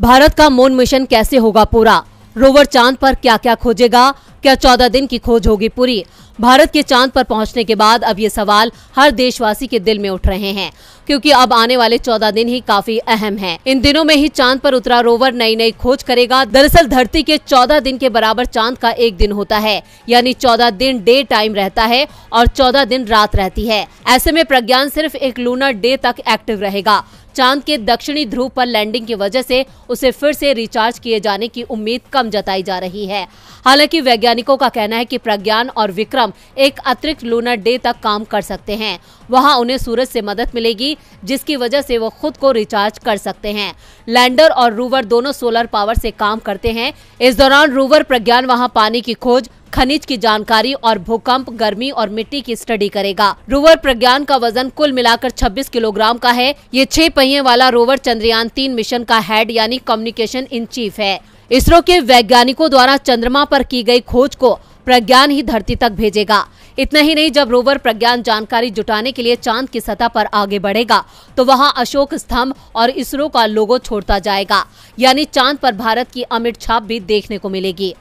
भारत का moon mission कैसे होगा पूरा रोवर चांद पर क्या क्या खोजेगा क्या चौदह दिन की खोज होगी पूरी भारत के चांद पर पहुंचने के बाद अब ये सवाल हर देशवासी के दिल में उठ रहे हैं क्योंकि अब आने वाले चौदह दिन ही काफी अहम हैं। इन दिनों में ही चांद पर उतरा रोवर नई नई खोज करेगा दरअसल धरती के चौदह दिन के बराबर चांद का एक दिन होता है यानी चौदह दिन डे टाइम रहता है और चौदह दिन रात रहती है ऐसे में प्रज्ञान सिर्फ एक लूनर डे तक एक्टिव रहेगा चांद के दक्षिणी ध्रुव पर लैंडिंग की वजह से उसे फिर से रिचार्ज किए जाने की उम्मीद कम जताई जा रही है हालांकि वैज्ञानिकों का कहना है कि प्रज्ञान और विक्रम निगम एक अतिरिक्त लूनर डे तक काम कर सकते हैं वहां उन्हें सूरज से मदद मिलेगी जिसकी वजह से वो खुद को रिचार्ज कर सकते हैं लैंडर और रूवर दोनों सोलर पावर से काम करते हैं इस दौरान रूवर प्रज्ञान वहाँ पानी की खोज खनिज की जानकारी और भूकंप गर्मी और मिट्टी की स्टडी करेगा रोवर प्रज्ञान का वजन कुल मिलाकर 26 किलोग्राम का है ये छह पहिए वाला रोवर चंद्रयान तीन मिशन का हेड यानी कम्युनिकेशन इन चीफ है इसरो के वैज्ञानिकों द्वारा चंद्रमा पर की गई खोज को प्रज्ञान ही धरती तक भेजेगा इतना ही नहीं जब रोवर प्रज्ञान जानकारी जुटाने के लिए चांद की सतह पर आगे बढ़ेगा तो वहां अशोक स्तंभ और इसरो का लोगो छोड़ता जाएगा यानी चांद पर भारत की अमिट छाप भी देखने को मिलेगी